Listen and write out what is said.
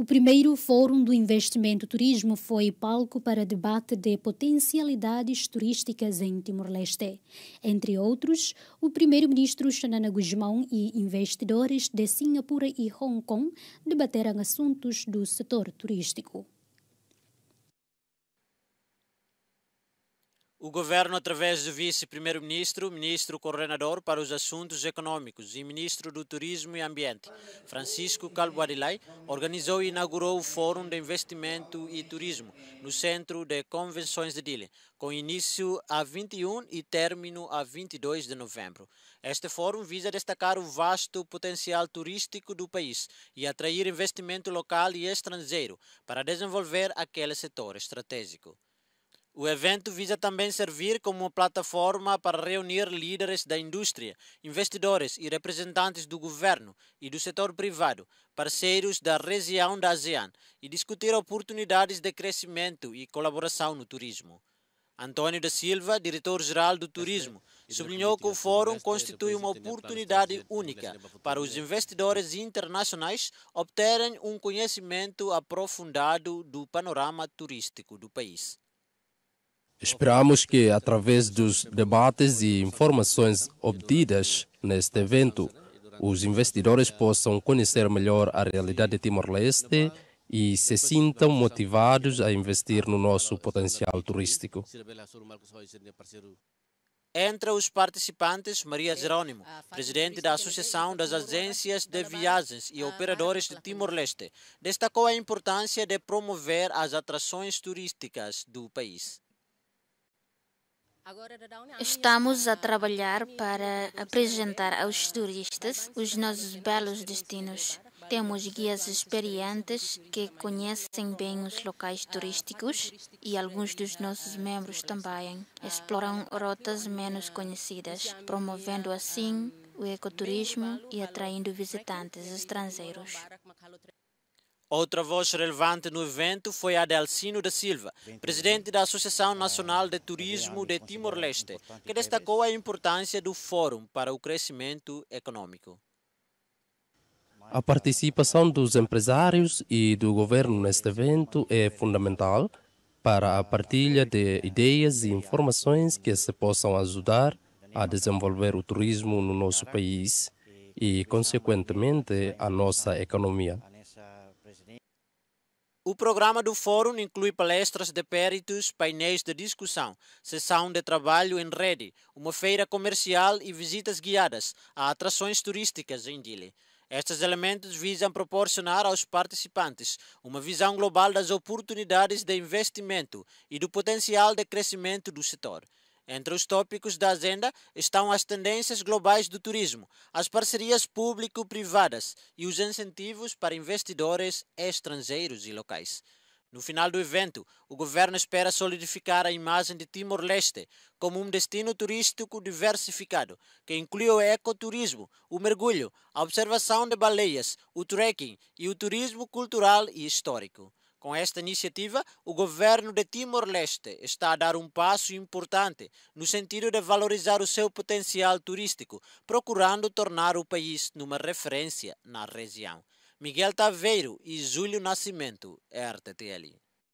O primeiro Fórum do Investimento Turismo foi palco para debate de potencialidades turísticas em Timor-Leste. Entre outros, o primeiro-ministro Xanana Guzmão e investidores de Singapura e Hong Kong debateram assuntos do setor turístico. o governo, através do vice-primeiro-ministro, ministro coordenador para os assuntos econômicos e ministro do Turismo e Ambiente, Francisco Calvo Adilai, organizou e inaugurou o Fórum de Investimento e Turismo no Centro de Convenções de Dili, com início a 21 e término a 22 de novembro. Este fórum visa destacar o vasto potencial turístico do país e atrair investimento local e estrangeiro para desenvolver aquele setor estratégico. O evento visa também servir como plataforma para reunir líderes da indústria, investidores e representantes do governo e do setor privado, parceiros da região da ASEAN, e discutir oportunidades de crescimento e colaboração no turismo. Antônio da Silva, diretor-geral do Turismo, é sublinhou que o fórum constitui uma oportunidade única para os investidores internacionais obterem um conhecimento aprofundado do panorama turístico do país. Esperamos que, através dos debates e informações obtidas neste evento, os investidores possam conhecer melhor a realidade de Timor-Leste e se sintam motivados a investir no nosso potencial turístico. Entre os participantes, Maria Jerônimo, presidente da Associação das Agências de Viagens e Operadores de Timor-Leste, destacou a importância de promover as atrações turísticas do país. Estamos a trabalhar para apresentar aos turistas os nossos belos destinos. Temos guias experientes que conhecem bem os locais turísticos e alguns dos nossos membros também exploram rotas menos conhecidas, promovendo assim o ecoturismo e atraindo visitantes estrangeiros. Outra voz relevante no evento foi a de Alcino da Silva, presidente da Associação ah, Nacional de é Turismo de é Timor-Leste, que destacou a importância do Fórum para o Crescimento Econômico. A participação dos empresários e do governo neste evento é fundamental para a partilha de ideias e informações que se possam ajudar a desenvolver o turismo no nosso país e, consequentemente, a nossa economia. O programa do Fórum inclui palestras de peritos, painéis de discussão, sessão de trabalho em rede, uma feira comercial e visitas guiadas a atrações turísticas em Dili. Estes elementos visam proporcionar aos participantes uma visão global das oportunidades de investimento e do potencial de crescimento do setor. Entre os tópicos da agenda estão as tendências globais do turismo, as parcerias público-privadas e os incentivos para investidores estrangeiros e locais. No final do evento, o governo espera solidificar a imagem de Timor-Leste como um destino turístico diversificado, que inclui o ecoturismo, o mergulho, a observação de baleias, o trekking e o turismo cultural e histórico. Com esta iniciativa, o governo de Timor-Leste está a dar um passo importante no sentido de valorizar o seu potencial turístico, procurando tornar o país numa referência na região. Miguel Taveiro e Júlio Nascimento, RTTL.